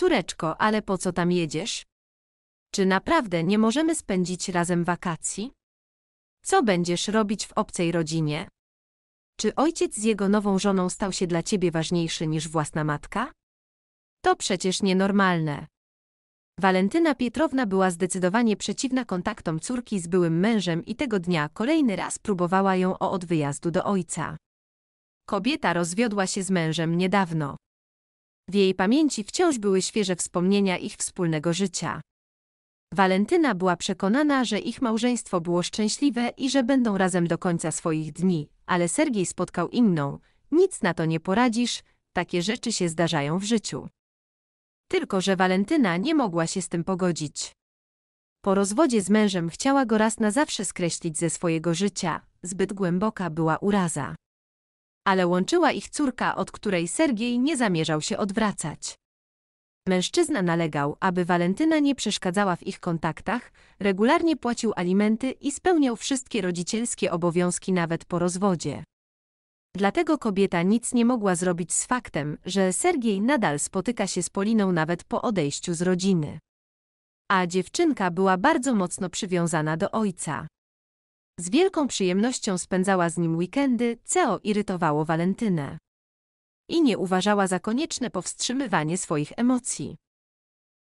Córeczko, ale po co tam jedziesz? Czy naprawdę nie możemy spędzić razem wakacji? Co będziesz robić w obcej rodzinie? Czy ojciec z jego nową żoną stał się dla ciebie ważniejszy niż własna matka? To przecież nienormalne. Walentyna Pietrowna była zdecydowanie przeciwna kontaktom córki z byłym mężem i tego dnia kolejny raz próbowała ją o od wyjazdu do ojca. Kobieta rozwiodła się z mężem niedawno. W jej pamięci wciąż były świeże wspomnienia ich wspólnego życia. Walentyna była przekonana, że ich małżeństwo było szczęśliwe i że będą razem do końca swoich dni, ale Sergiej spotkał inną. Nic na to nie poradzisz, takie rzeczy się zdarzają w życiu. Tylko, że Walentyna nie mogła się z tym pogodzić. Po rozwodzie z mężem chciała go raz na zawsze skreślić ze swojego życia, zbyt głęboka była uraza ale łączyła ich córka, od której Sergiej nie zamierzał się odwracać. Mężczyzna nalegał, aby Walentyna nie przeszkadzała w ich kontaktach, regularnie płacił alimenty i spełniał wszystkie rodzicielskie obowiązki nawet po rozwodzie. Dlatego kobieta nic nie mogła zrobić z faktem, że Sergiej nadal spotyka się z Poliną nawet po odejściu z rodziny. A dziewczynka była bardzo mocno przywiązana do ojca. Z wielką przyjemnością spędzała z nim weekendy, co irytowało Walentynę. I nie uważała za konieczne powstrzymywanie swoich emocji.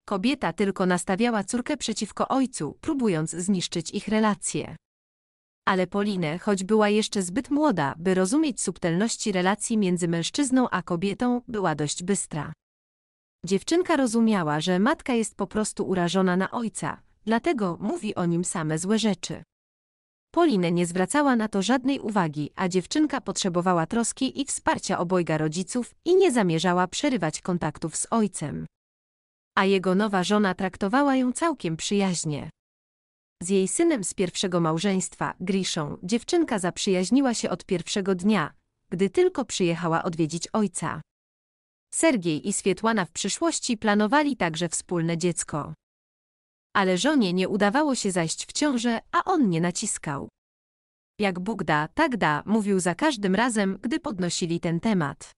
Kobieta tylko nastawiała córkę przeciwko ojcu, próbując zniszczyć ich relacje. Ale Polinę, choć była jeszcze zbyt młoda, by rozumieć subtelności relacji między mężczyzną a kobietą, była dość bystra. Dziewczynka rozumiała, że matka jest po prostu urażona na ojca, dlatego mówi o nim same złe rzeczy. Polinę nie zwracała na to żadnej uwagi, a dziewczynka potrzebowała troski i wsparcia obojga rodziców i nie zamierzała przerywać kontaktów z ojcem. A jego nowa żona traktowała ją całkiem przyjaźnie. Z jej synem z pierwszego małżeństwa, Griszą, dziewczynka zaprzyjaźniła się od pierwszego dnia, gdy tylko przyjechała odwiedzić ojca. Sergiej i Swietłana w przyszłości planowali także wspólne dziecko ale żonie nie udawało się zajść w ciążę, a on nie naciskał. Jak Bóg da, tak da, mówił za każdym razem, gdy podnosili ten temat.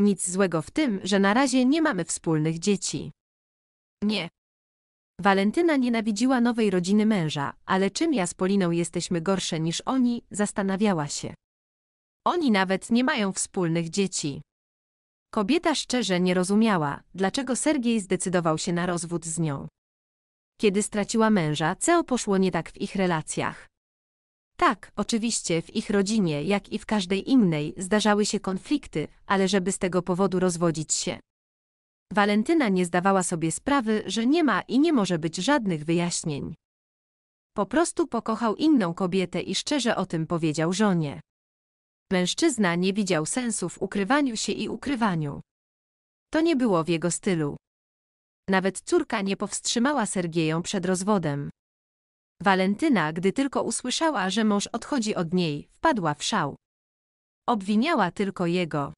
Nic złego w tym, że na razie nie mamy wspólnych dzieci. Nie. Walentyna nienawidziła nowej rodziny męża, ale czym ja z Poliną jesteśmy gorsze niż oni, zastanawiała się. Oni nawet nie mają wspólnych dzieci. Kobieta szczerze nie rozumiała, dlaczego Sergiej zdecydował się na rozwód z nią. Kiedy straciła męża, co poszło nie tak w ich relacjach. Tak, oczywiście w ich rodzinie, jak i w każdej innej, zdarzały się konflikty, ale żeby z tego powodu rozwodzić się. Walentyna nie zdawała sobie sprawy, że nie ma i nie może być żadnych wyjaśnień. Po prostu pokochał inną kobietę i szczerze o tym powiedział żonie. Mężczyzna nie widział sensu w ukrywaniu się i ukrywaniu. To nie było w jego stylu. Nawet córka nie powstrzymała Sergieją przed rozwodem. Walentyna, gdy tylko usłyszała, że mąż odchodzi od niej, wpadła w szał. Obwiniała tylko jego.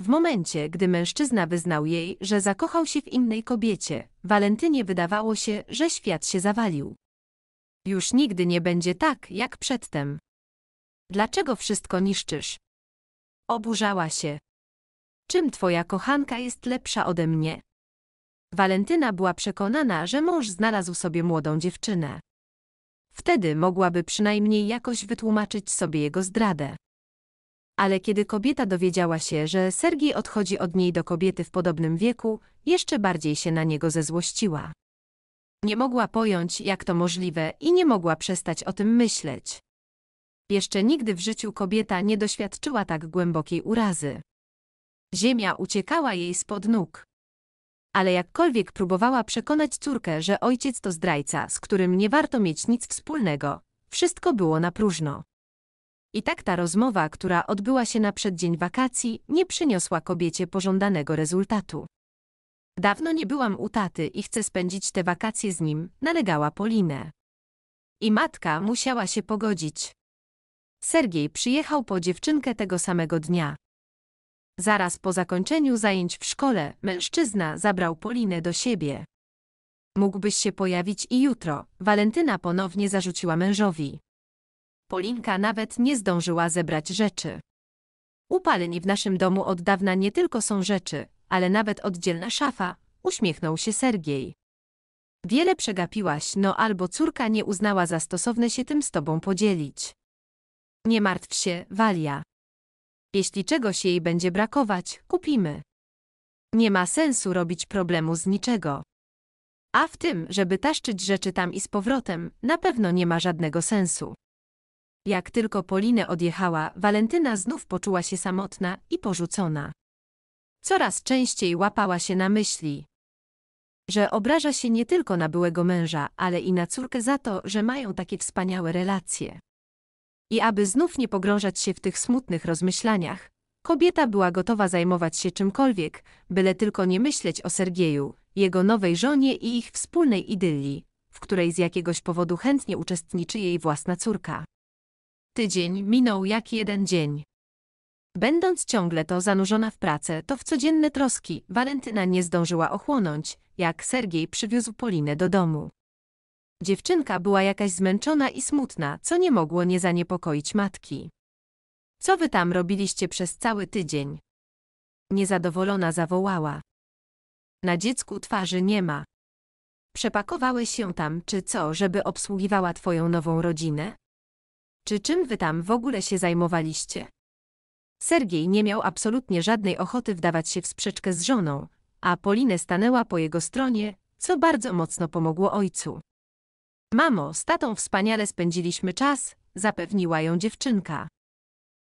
W momencie, gdy mężczyzna wyznał jej, że zakochał się w innej kobiecie, Walentynie wydawało się, że świat się zawalił. Już nigdy nie będzie tak, jak przedtem. Dlaczego wszystko niszczysz? Oburzała się. Czym twoja kochanka jest lepsza ode mnie? Walentyna była przekonana, że mąż znalazł sobie młodą dziewczynę. Wtedy mogłaby przynajmniej jakoś wytłumaczyć sobie jego zdradę. Ale kiedy kobieta dowiedziała się, że Sergii odchodzi od niej do kobiety w podobnym wieku, jeszcze bardziej się na niego zezłościła. Nie mogła pojąć, jak to możliwe i nie mogła przestać o tym myśleć. Jeszcze nigdy w życiu kobieta nie doświadczyła tak głębokiej urazy. Ziemia uciekała jej spod nóg ale jakkolwiek próbowała przekonać córkę, że ojciec to zdrajca, z którym nie warto mieć nic wspólnego, wszystko było na próżno. I tak ta rozmowa, która odbyła się na przeddzień wakacji, nie przyniosła kobiecie pożądanego rezultatu. Dawno nie byłam u taty i chcę spędzić te wakacje z nim, nalegała Polinę. I matka musiała się pogodzić. Sergiej przyjechał po dziewczynkę tego samego dnia. Zaraz po zakończeniu zajęć w szkole, mężczyzna zabrał Polinę do siebie. Mógłbyś się pojawić i jutro, Walentyna ponownie zarzuciła mężowi. Polinka nawet nie zdążyła zebrać rzeczy. U w naszym domu od dawna nie tylko są rzeczy, ale nawet oddzielna szafa, uśmiechnął się Sergiej. Wiele przegapiłaś, no albo córka nie uznała za stosowne się tym z tobą podzielić. Nie martw się, Walia. Jeśli czegoś jej będzie brakować, kupimy. Nie ma sensu robić problemu z niczego. A w tym, żeby taszczyć rzeczy tam i z powrotem, na pewno nie ma żadnego sensu. Jak tylko Polinę odjechała, Walentyna znów poczuła się samotna i porzucona. Coraz częściej łapała się na myśli, że obraża się nie tylko na byłego męża, ale i na córkę za to, że mają takie wspaniałe relacje. I aby znów nie pogrążać się w tych smutnych rozmyślaniach, kobieta była gotowa zajmować się czymkolwiek, byle tylko nie myśleć o Sergieju, jego nowej żonie i ich wspólnej idylii, w której z jakiegoś powodu chętnie uczestniczy jej własna córka. Tydzień minął jak jeden dzień. Będąc ciągle to zanurzona w pracę, to w codzienne troski, Walentyna nie zdążyła ochłonąć, jak Sergiej przywiózł Polinę do domu. Dziewczynka była jakaś zmęczona i smutna, co nie mogło nie zaniepokoić matki. Co wy tam robiliście przez cały tydzień? Niezadowolona zawołała. Na dziecku twarzy nie ma. Przepakowałeś się tam, czy co, żeby obsługiwała twoją nową rodzinę? Czy czym wy tam w ogóle się zajmowaliście? Sergiej nie miał absolutnie żadnej ochoty wdawać się w sprzeczkę z żoną, a Polinę stanęła po jego stronie, co bardzo mocno pomogło ojcu. Mamo, z tatą wspaniale spędziliśmy czas, zapewniła ją dziewczynka.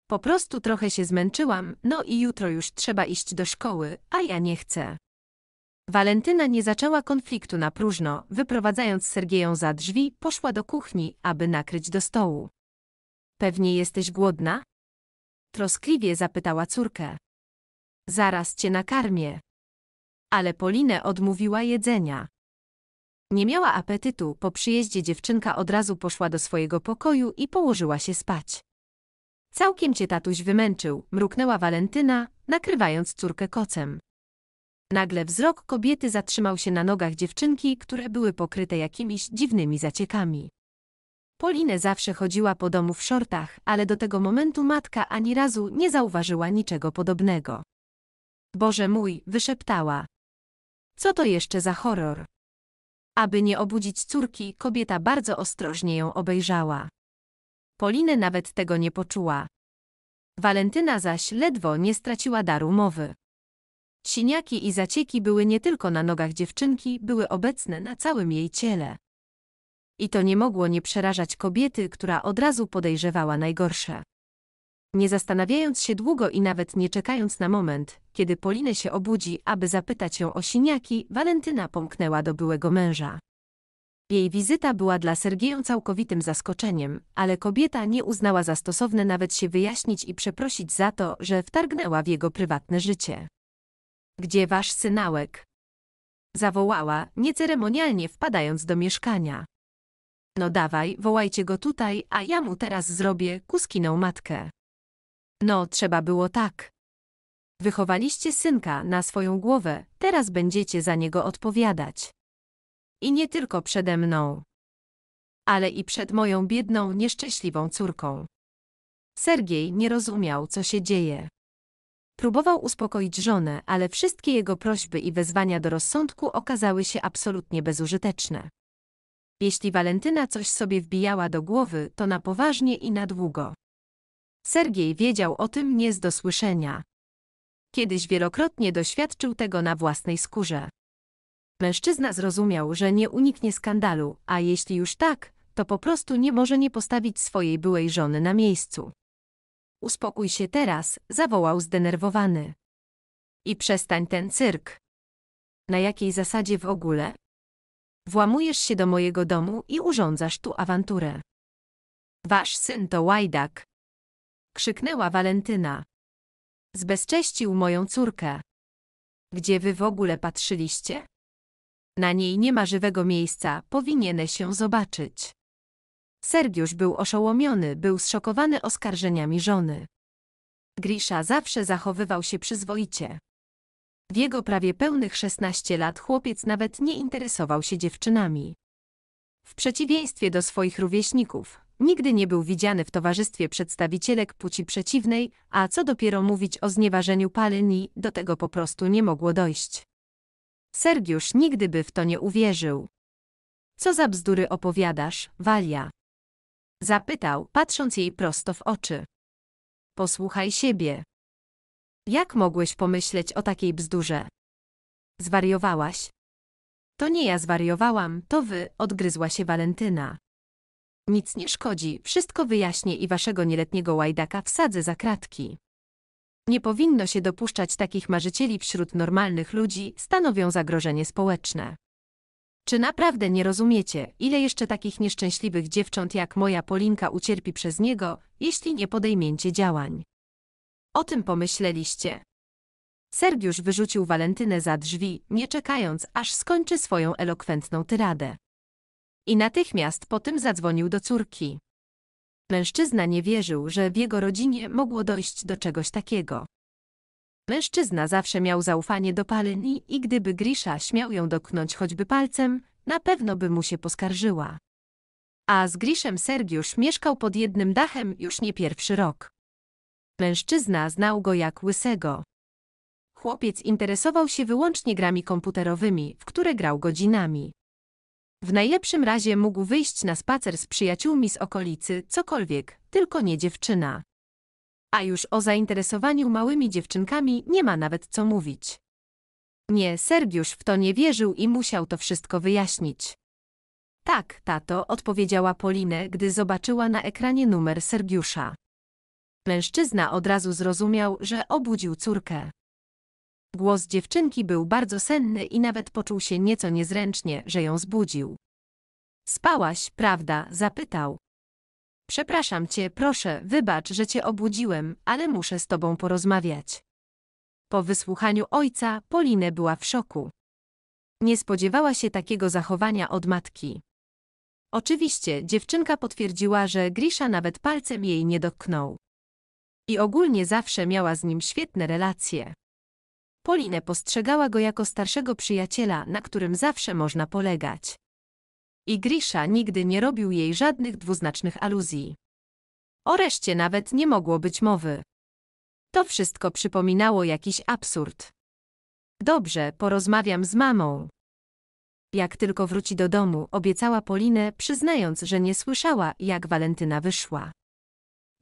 Po prostu trochę się zmęczyłam, no i jutro już trzeba iść do szkoły, a ja nie chcę. Walentyna nie zaczęła konfliktu na próżno, wyprowadzając Sergieją za drzwi, poszła do kuchni, aby nakryć do stołu. Pewnie jesteś głodna? Troskliwie zapytała córkę. Zaraz cię nakarmię. Ale Polinę odmówiła jedzenia. Nie miała apetytu, po przyjeździe dziewczynka od razu poszła do swojego pokoju i położyła się spać. Całkiem cię tatuś wymęczył, mruknęła Walentyna, nakrywając córkę kocem. Nagle wzrok kobiety zatrzymał się na nogach dziewczynki, które były pokryte jakimiś dziwnymi zaciekami. Polinę zawsze chodziła po domu w szortach, ale do tego momentu matka ani razu nie zauważyła niczego podobnego. Boże mój, wyszeptała. Co to jeszcze za horror? Aby nie obudzić córki, kobieta bardzo ostrożnie ją obejrzała. Poliny nawet tego nie poczuła. Walentyna zaś ledwo nie straciła daru mowy. Siniaki i zacieki były nie tylko na nogach dziewczynki, były obecne na całym jej ciele. I to nie mogło nie przerażać kobiety, która od razu podejrzewała najgorsze. Nie zastanawiając się długo i nawet nie czekając na moment, kiedy Polinę się obudzi, aby zapytać ją o siniaki, Walentyna pomknęła do byłego męża. Jej wizyta była dla Sergieją całkowitym zaskoczeniem, ale kobieta nie uznała za stosowne nawet się wyjaśnić i przeprosić za to, że wtargnęła w jego prywatne życie. Gdzie wasz synałek? Zawołała, nieceremonialnie wpadając do mieszkania. No dawaj, wołajcie go tutaj, a ja mu teraz zrobię kuskiną matkę. No, trzeba było tak. Wychowaliście synka na swoją głowę, teraz będziecie za niego odpowiadać. I nie tylko przede mną, ale i przed moją biedną, nieszczęśliwą córką. Sergiej nie rozumiał, co się dzieje. Próbował uspokoić żonę, ale wszystkie jego prośby i wezwania do rozsądku okazały się absolutnie bezużyteczne. Jeśli Walentyna coś sobie wbijała do głowy, to na poważnie i na długo. Sergiej wiedział o tym nie z dosłyszenia. Kiedyś wielokrotnie doświadczył tego na własnej skórze. Mężczyzna zrozumiał, że nie uniknie skandalu, a jeśli już tak, to po prostu nie może nie postawić swojej byłej żony na miejscu. Uspokój się teraz, zawołał zdenerwowany. I przestań ten cyrk. Na jakiej zasadzie w ogóle? Włamujesz się do mojego domu i urządzasz tu awanturę. Wasz syn to łajdak. Krzyknęła Walentyna. Zbezcześcił moją córkę. Gdzie wy w ogóle patrzyliście? Na niej nie ma żywego miejsca, powinieneś się zobaczyć. Sergiusz był oszołomiony, był zszokowany oskarżeniami żony. Grisza zawsze zachowywał się przyzwoicie. W jego prawie pełnych 16 lat chłopiec nawet nie interesował się dziewczynami. W przeciwieństwie do swoich rówieśników, Nigdy nie był widziany w towarzystwie przedstawicielek płci przeciwnej, a co dopiero mówić o znieważeniu paleni, do tego po prostu nie mogło dojść. Sergiusz nigdy by w to nie uwierzył. Co za bzdury opowiadasz, Walia? Zapytał, patrząc jej prosto w oczy. Posłuchaj siebie. Jak mogłeś pomyśleć o takiej bzdurze? Zwariowałaś? To nie ja zwariowałam, to wy, odgryzła się Walentyna. Nic nie szkodzi, wszystko wyjaśnię i waszego nieletniego łajdaka wsadzę za kratki. Nie powinno się dopuszczać takich marzycieli wśród normalnych ludzi, stanowią zagrożenie społeczne. Czy naprawdę nie rozumiecie, ile jeszcze takich nieszczęśliwych dziewcząt jak moja Polinka ucierpi przez niego, jeśli nie podejmiecie działań? O tym pomyśleliście. Sergiusz wyrzucił Walentynę za drzwi, nie czekając, aż skończy swoją elokwentną tyradę i natychmiast po tym zadzwonił do córki. Mężczyzna nie wierzył, że w jego rodzinie mogło dojść do czegoś takiego. Mężczyzna zawsze miał zaufanie do palni i gdyby Grisza śmiał ją dotknąć choćby palcem, na pewno by mu się poskarżyła. A z Griszem Sergiusz mieszkał pod jednym dachem już nie pierwszy rok. Mężczyzna znał go jak łysego. Chłopiec interesował się wyłącznie grami komputerowymi, w które grał godzinami. W najlepszym razie mógł wyjść na spacer z przyjaciółmi z okolicy, cokolwiek, tylko nie dziewczyna. A już o zainteresowaniu małymi dziewczynkami nie ma nawet co mówić. Nie, Sergiusz w to nie wierzył i musiał to wszystko wyjaśnić. Tak, tato, odpowiedziała Polinę, gdy zobaczyła na ekranie numer Sergiusza. Mężczyzna od razu zrozumiał, że obudził córkę. Głos dziewczynki był bardzo senny i nawet poczuł się nieco niezręcznie, że ją zbudził. Spałaś, prawda? zapytał. Przepraszam cię, proszę, wybacz, że cię obudziłem, ale muszę z tobą porozmawiać. Po wysłuchaniu ojca, Polinę była w szoku. Nie spodziewała się takiego zachowania od matki. Oczywiście, dziewczynka potwierdziła, że Grisza nawet palcem jej nie dotknął. I ogólnie zawsze miała z nim świetne relacje. Polinę postrzegała go jako starszego przyjaciela, na którym zawsze można polegać. I Grisha nigdy nie robił jej żadnych dwuznacznych aluzji. O reszcie nawet nie mogło być mowy. To wszystko przypominało jakiś absurd. Dobrze, porozmawiam z mamą. Jak tylko wróci do domu, obiecała Polinę, przyznając, że nie słyszała, jak Walentyna wyszła.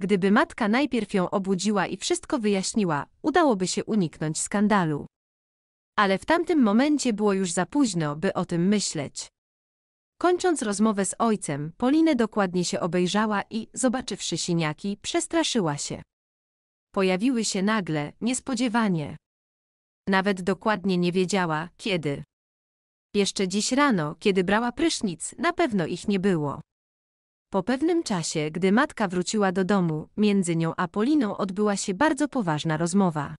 Gdyby matka najpierw ją obudziła i wszystko wyjaśniła, udałoby się uniknąć skandalu. Ale w tamtym momencie było już za późno, by o tym myśleć. Kończąc rozmowę z ojcem, Polinę dokładnie się obejrzała i, zobaczywszy siniaki, przestraszyła się. Pojawiły się nagle, niespodziewanie. Nawet dokładnie nie wiedziała, kiedy. Jeszcze dziś rano, kiedy brała prysznic, na pewno ich nie było. Po pewnym czasie, gdy matka wróciła do domu, między nią a Poliną odbyła się bardzo poważna rozmowa.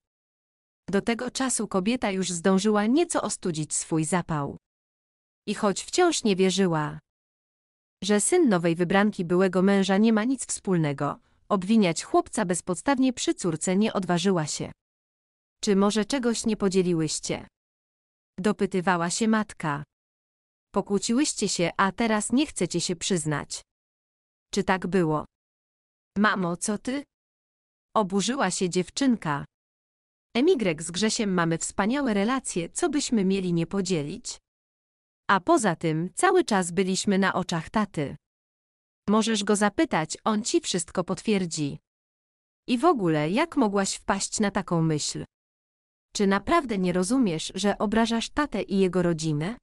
Do tego czasu kobieta już zdążyła nieco ostudzić swój zapał. I choć wciąż nie wierzyła, że syn nowej wybranki byłego męża nie ma nic wspólnego, obwiniać chłopca bezpodstawnie przy córce nie odważyła się. Czy może czegoś nie podzieliłyście? Dopytywała się matka. Pokłóciłyście się, a teraz nie chcecie się przyznać. Czy tak było? Mamo, co ty? Oburzyła się dziewczynka. Emigrek z Grzesiem mamy wspaniałe relacje, co byśmy mieli nie podzielić? A poza tym, cały czas byliśmy na oczach taty. Możesz go zapytać, on ci wszystko potwierdzi. I w ogóle, jak mogłaś wpaść na taką myśl? Czy naprawdę nie rozumiesz, że obrażasz tatę i jego rodzinę?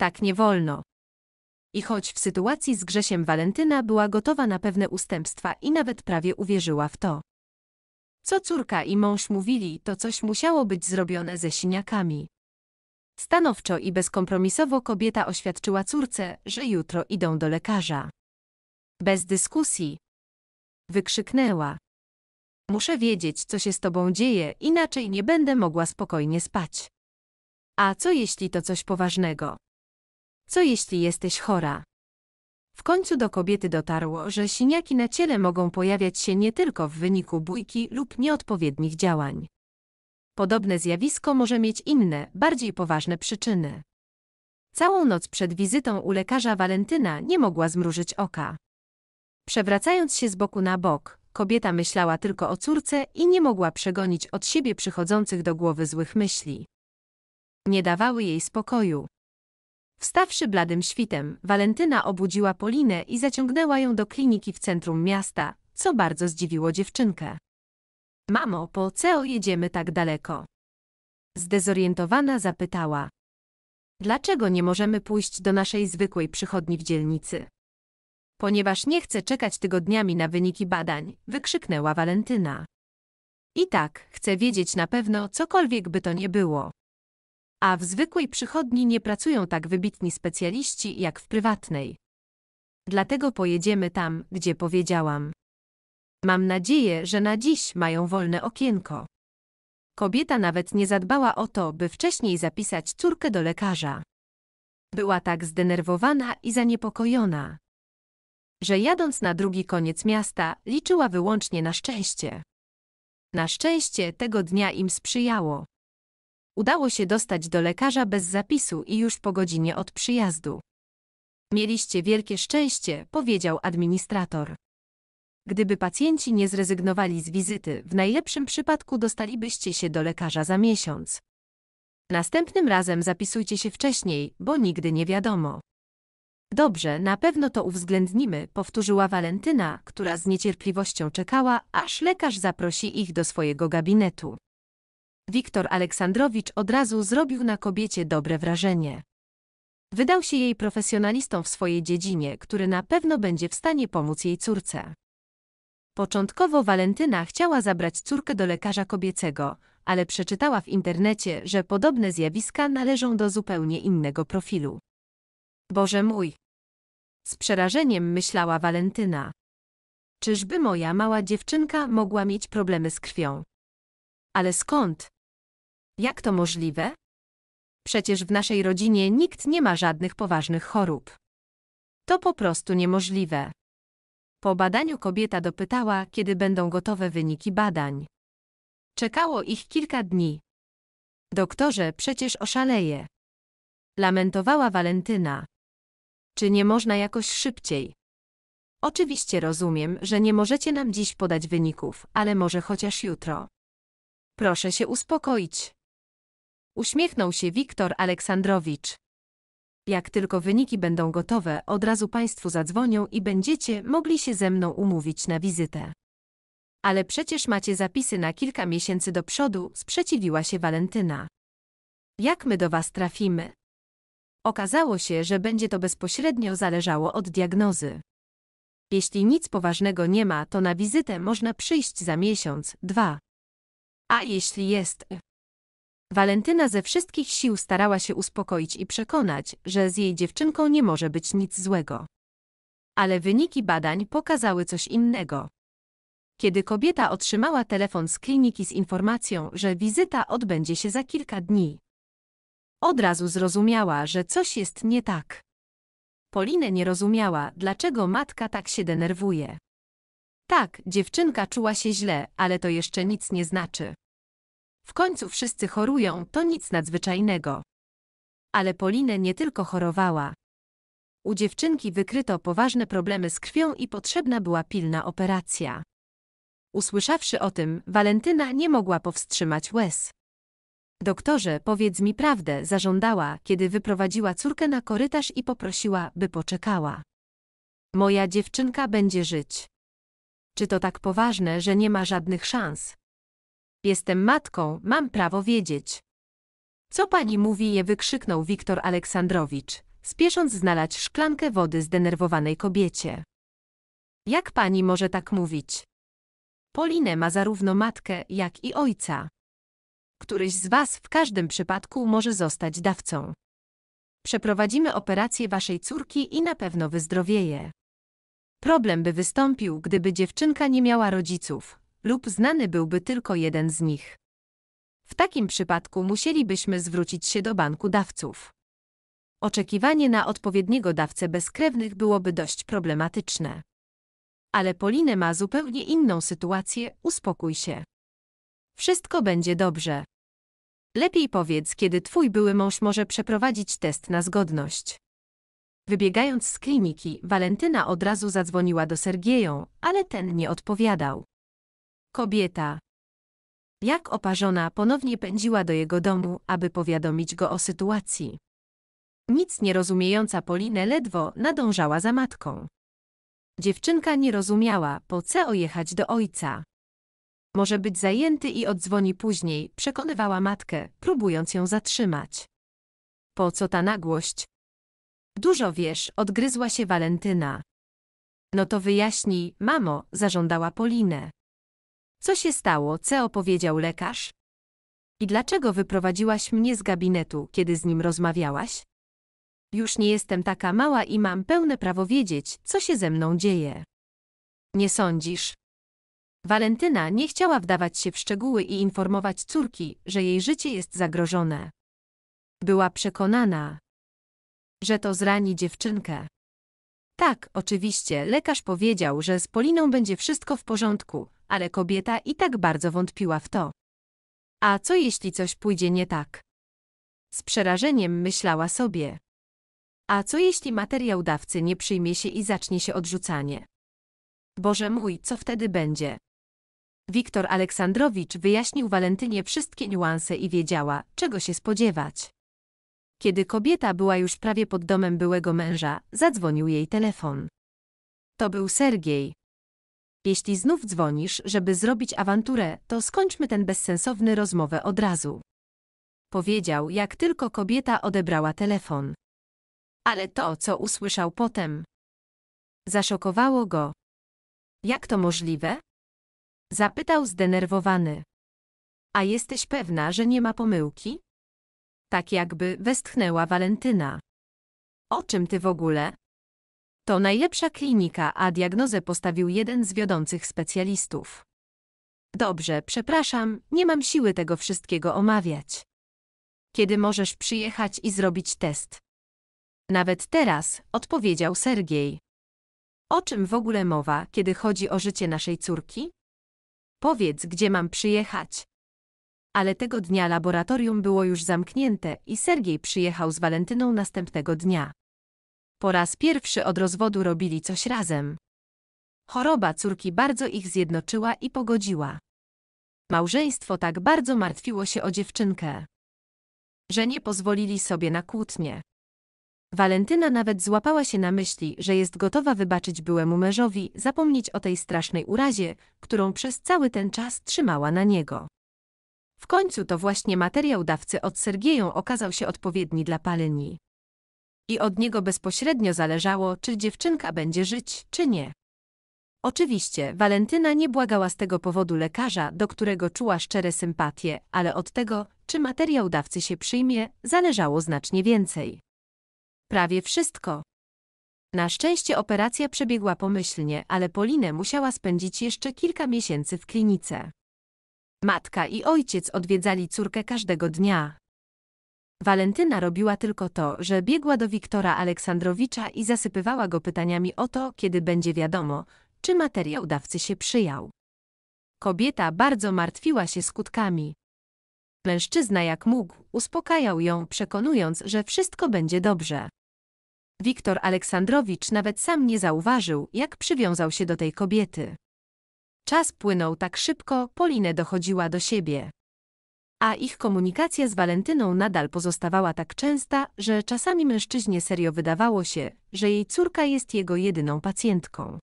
Tak nie wolno. I choć w sytuacji z Grzesiem Walentyna była gotowa na pewne ustępstwa i nawet prawie uwierzyła w to. Co córka i mąż mówili, to coś musiało być zrobione ze siniakami. Stanowczo i bezkompromisowo kobieta oświadczyła córce, że jutro idą do lekarza. Bez dyskusji. Wykrzyknęła. Muszę wiedzieć, co się z tobą dzieje, inaczej nie będę mogła spokojnie spać. A co jeśli to coś poważnego? Co jeśli jesteś chora? W końcu do kobiety dotarło, że siniaki na ciele mogą pojawiać się nie tylko w wyniku bójki lub nieodpowiednich działań. Podobne zjawisko może mieć inne, bardziej poważne przyczyny. Całą noc przed wizytą u lekarza Walentyna nie mogła zmrużyć oka. Przewracając się z boku na bok, kobieta myślała tylko o córce i nie mogła przegonić od siebie przychodzących do głowy złych myśli. Nie dawały jej spokoju. Wstawszy bladym świtem, Walentyna obudziła Polinę i zaciągnęła ją do kliniki w centrum miasta, co bardzo zdziwiło dziewczynkę. Mamo, po co jedziemy tak daleko? Zdezorientowana zapytała. Dlaczego nie możemy pójść do naszej zwykłej przychodni w dzielnicy? Ponieważ nie chcę czekać tygodniami na wyniki badań, wykrzyknęła Walentyna. I tak, chcę wiedzieć na pewno, cokolwiek by to nie było a w zwykłej przychodni nie pracują tak wybitni specjaliści jak w prywatnej. Dlatego pojedziemy tam, gdzie powiedziałam. Mam nadzieję, że na dziś mają wolne okienko. Kobieta nawet nie zadbała o to, by wcześniej zapisać córkę do lekarza. Była tak zdenerwowana i zaniepokojona, że jadąc na drugi koniec miasta, liczyła wyłącznie na szczęście. Na szczęście tego dnia im sprzyjało. Udało się dostać do lekarza bez zapisu i już po godzinie od przyjazdu. Mieliście wielkie szczęście, powiedział administrator. Gdyby pacjenci nie zrezygnowali z wizyty, w najlepszym przypadku dostalibyście się do lekarza za miesiąc. Następnym razem zapisujcie się wcześniej, bo nigdy nie wiadomo. Dobrze, na pewno to uwzględnimy, powtórzyła Walentyna, która z niecierpliwością czekała, aż lekarz zaprosi ich do swojego gabinetu. Wiktor Aleksandrowicz od razu zrobił na kobiecie dobre wrażenie. Wydał się jej profesjonalistą w swojej dziedzinie, który na pewno będzie w stanie pomóc jej córce. Początkowo Walentyna chciała zabrać córkę do lekarza kobiecego, ale przeczytała w internecie, że podobne zjawiska należą do zupełnie innego profilu. Boże mój! Z przerażeniem myślała Walentyna. Czyżby moja mała dziewczynka mogła mieć problemy z krwią? Ale skąd? Jak to możliwe? Przecież w naszej rodzinie nikt nie ma żadnych poważnych chorób. To po prostu niemożliwe. Po badaniu kobieta dopytała, kiedy będą gotowe wyniki badań. Czekało ich kilka dni. Doktorze, przecież oszaleje. Lamentowała Walentyna. Czy nie można jakoś szybciej? Oczywiście rozumiem, że nie możecie nam dziś podać wyników, ale może chociaż jutro. Proszę się uspokoić. Uśmiechnął się Wiktor Aleksandrowicz. Jak tylko wyniki będą gotowe, od razu Państwu zadzwonią i będziecie mogli się ze mną umówić na wizytę. Ale przecież macie zapisy na kilka miesięcy do przodu, sprzeciwiła się Walentyna. Jak my do Was trafimy? Okazało się, że będzie to bezpośrednio zależało od diagnozy. Jeśli nic poważnego nie ma, to na wizytę można przyjść za miesiąc, dwa. A jeśli jest, Walentyna ze wszystkich sił starała się uspokoić i przekonać, że z jej dziewczynką nie może być nic złego. Ale wyniki badań pokazały coś innego. Kiedy kobieta otrzymała telefon z kliniki z informacją, że wizyta odbędzie się za kilka dni, od razu zrozumiała, że coś jest nie tak. Polinę nie rozumiała, dlaczego matka tak się denerwuje. Tak, dziewczynka czuła się źle, ale to jeszcze nic nie znaczy. W końcu wszyscy chorują, to nic nadzwyczajnego. Ale Polinę nie tylko chorowała. U dziewczynki wykryto poważne problemy z krwią i potrzebna była pilna operacja. Usłyszawszy o tym, Walentyna nie mogła powstrzymać łez. Doktorze, powiedz mi prawdę, zażądała, kiedy wyprowadziła córkę na korytarz i poprosiła, by poczekała. Moja dziewczynka będzie żyć. Czy to tak poważne, że nie ma żadnych szans? Jestem matką, mam prawo wiedzieć. Co pani mówi je wykrzyknął Wiktor Aleksandrowicz, spiesząc znalać szklankę wody zdenerwowanej kobiecie. Jak pani może tak mówić? Polinę ma zarówno matkę, jak i ojca. Któryś z was w każdym przypadku może zostać dawcą. Przeprowadzimy operację waszej córki i na pewno wyzdrowieje. Problem by wystąpił, gdyby dziewczynka nie miała rodziców, lub znany byłby tylko jeden z nich. W takim przypadku musielibyśmy zwrócić się do banku dawców. Oczekiwanie na odpowiedniego dawcę bezkrewnych byłoby dość problematyczne. Ale Polinę ma zupełnie inną sytuację, uspokój się. Wszystko będzie dobrze. Lepiej powiedz, kiedy twój były mąż może przeprowadzić test na zgodność. Wybiegając z kliniki, Walentyna od razu zadzwoniła do Sergieją, ale ten nie odpowiadał. Kobieta. Jak oparzona ponownie pędziła do jego domu, aby powiadomić go o sytuacji. Nic nie rozumiejąca Polinę ledwo nadążała za matką. Dziewczynka nie rozumiała, po co jechać do ojca. Może być zajęty i oddzwoni później, przekonywała matkę, próbując ją zatrzymać. Po co ta nagłość? Dużo wiesz, odgryzła się Walentyna. No to wyjaśnij, mamo, zażądała Polinę. Co się stało, co opowiedział lekarz? I dlaczego wyprowadziłaś mnie z gabinetu, kiedy z nim rozmawiałaś? Już nie jestem taka mała i mam pełne prawo wiedzieć, co się ze mną dzieje. Nie sądzisz? Walentyna nie chciała wdawać się w szczegóły i informować córki, że jej życie jest zagrożone. Była przekonana, że to zrani dziewczynkę. Tak, oczywiście, lekarz powiedział, że z Poliną będzie wszystko w porządku, ale kobieta i tak bardzo wątpiła w to. A co jeśli coś pójdzie nie tak? Z przerażeniem myślała sobie. A co jeśli materiał dawcy nie przyjmie się i zacznie się odrzucanie? Boże mój, co wtedy będzie? Wiktor Aleksandrowicz wyjaśnił Walentynie wszystkie niuanse i wiedziała, czego się spodziewać. Kiedy kobieta była już prawie pod domem byłego męża, zadzwonił jej telefon. To był Sergiej. Jeśli znów dzwonisz, żeby zrobić awanturę, to skończmy ten bezsensowny rozmowę od razu. Powiedział, jak tylko kobieta odebrała telefon. Ale to, co usłyszał potem, zaszokowało go. Jak to możliwe? Zapytał zdenerwowany. A jesteś pewna, że nie ma pomyłki? Tak jakby westchnęła Walentyna. O czym ty w ogóle? To najlepsza klinika, a diagnozę postawił jeden z wiodących specjalistów. Dobrze, przepraszam, nie mam siły tego wszystkiego omawiać. Kiedy możesz przyjechać i zrobić test? Nawet teraz, odpowiedział Sergiej. O czym w ogóle mowa, kiedy chodzi o życie naszej córki? Powiedz, gdzie mam przyjechać. Ale tego dnia laboratorium było już zamknięte i Sergiej przyjechał z Walentyną następnego dnia. Po raz pierwszy od rozwodu robili coś razem. Choroba córki bardzo ich zjednoczyła i pogodziła. Małżeństwo tak bardzo martwiło się o dziewczynkę, że nie pozwolili sobie na kłótnie. Walentyna nawet złapała się na myśli, że jest gotowa wybaczyć byłemu mężowi, zapomnieć o tej strasznej urazie, którą przez cały ten czas trzymała na niego. W końcu to właśnie materiał dawcy od Sergieją okazał się odpowiedni dla Palyni i od niego bezpośrednio zależało, czy dziewczynka będzie żyć, czy nie. Oczywiście, Walentyna nie błagała z tego powodu lekarza, do którego czuła szczere sympatie, ale od tego, czy materiał dawcy się przyjmie, zależało znacznie więcej. Prawie wszystko. Na szczęście operacja przebiegła pomyślnie, ale Polinę musiała spędzić jeszcze kilka miesięcy w klinice. Matka i ojciec odwiedzali córkę każdego dnia. Walentyna robiła tylko to, że biegła do Wiktora Aleksandrowicza i zasypywała go pytaniami o to, kiedy będzie wiadomo, czy materiał dawcy się przyjął. Kobieta bardzo martwiła się skutkami. Mężczyzna jak mógł, uspokajał ją, przekonując, że wszystko będzie dobrze. Wiktor Aleksandrowicz nawet sam nie zauważył, jak przywiązał się do tej kobiety. Czas płynął tak szybko, Polinę dochodziła do siebie a ich komunikacja z Walentyną nadal pozostawała tak częsta, że czasami mężczyźnie serio wydawało się, że jej córka jest jego jedyną pacjentką.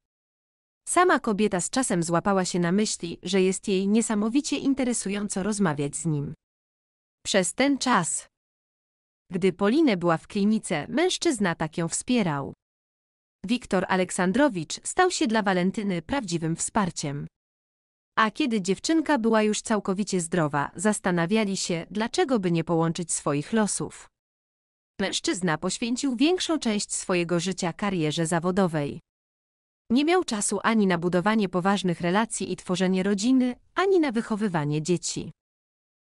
Sama kobieta z czasem złapała się na myśli, że jest jej niesamowicie interesująco rozmawiać z nim. Przez ten czas, gdy Polinę była w klinice, mężczyzna tak ją wspierał. Wiktor Aleksandrowicz stał się dla Walentyny prawdziwym wsparciem. A kiedy dziewczynka była już całkowicie zdrowa, zastanawiali się, dlaczego by nie połączyć swoich losów. Mężczyzna poświęcił większą część swojego życia karierze zawodowej. Nie miał czasu ani na budowanie poważnych relacji i tworzenie rodziny, ani na wychowywanie dzieci.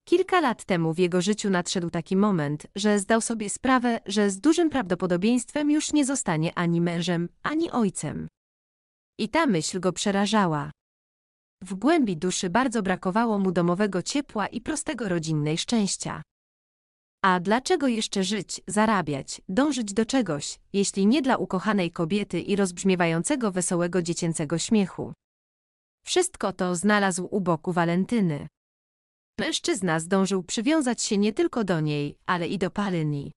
Kilka lat temu w jego życiu nadszedł taki moment, że zdał sobie sprawę, że z dużym prawdopodobieństwem już nie zostanie ani mężem, ani ojcem. I ta myśl go przerażała. W głębi duszy bardzo brakowało mu domowego ciepła i prostego rodzinnej szczęścia. A dlaczego jeszcze żyć, zarabiać, dążyć do czegoś, jeśli nie dla ukochanej kobiety i rozbrzmiewającego wesołego dziecięcego śmiechu? Wszystko to znalazł u boku Walentyny. Mężczyzna zdążył przywiązać się nie tylko do niej, ale i do Palyni.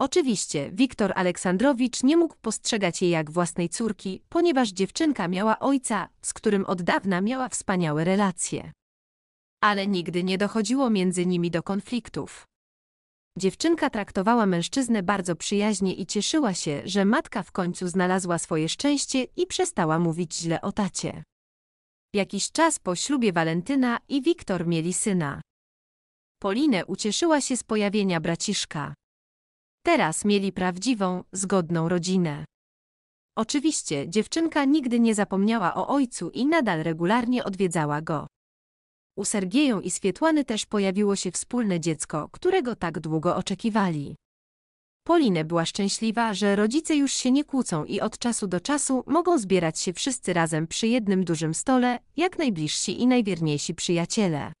Oczywiście, Wiktor Aleksandrowicz nie mógł postrzegać jej jak własnej córki, ponieważ dziewczynka miała ojca, z którym od dawna miała wspaniałe relacje. Ale nigdy nie dochodziło między nimi do konfliktów. Dziewczynka traktowała mężczyznę bardzo przyjaźnie i cieszyła się, że matka w końcu znalazła swoje szczęście i przestała mówić źle o tacie. Jakiś czas po ślubie Walentyna i Wiktor mieli syna. Polinę ucieszyła się z pojawienia braciszka. Teraz mieli prawdziwą, zgodną rodzinę. Oczywiście dziewczynka nigdy nie zapomniała o ojcu i nadal regularnie odwiedzała go. U Sergieją i Swietłany też pojawiło się wspólne dziecko, którego tak długo oczekiwali. Polinę była szczęśliwa, że rodzice już się nie kłócą i od czasu do czasu mogą zbierać się wszyscy razem przy jednym dużym stole, jak najbliżsi i najwierniejsi przyjaciele.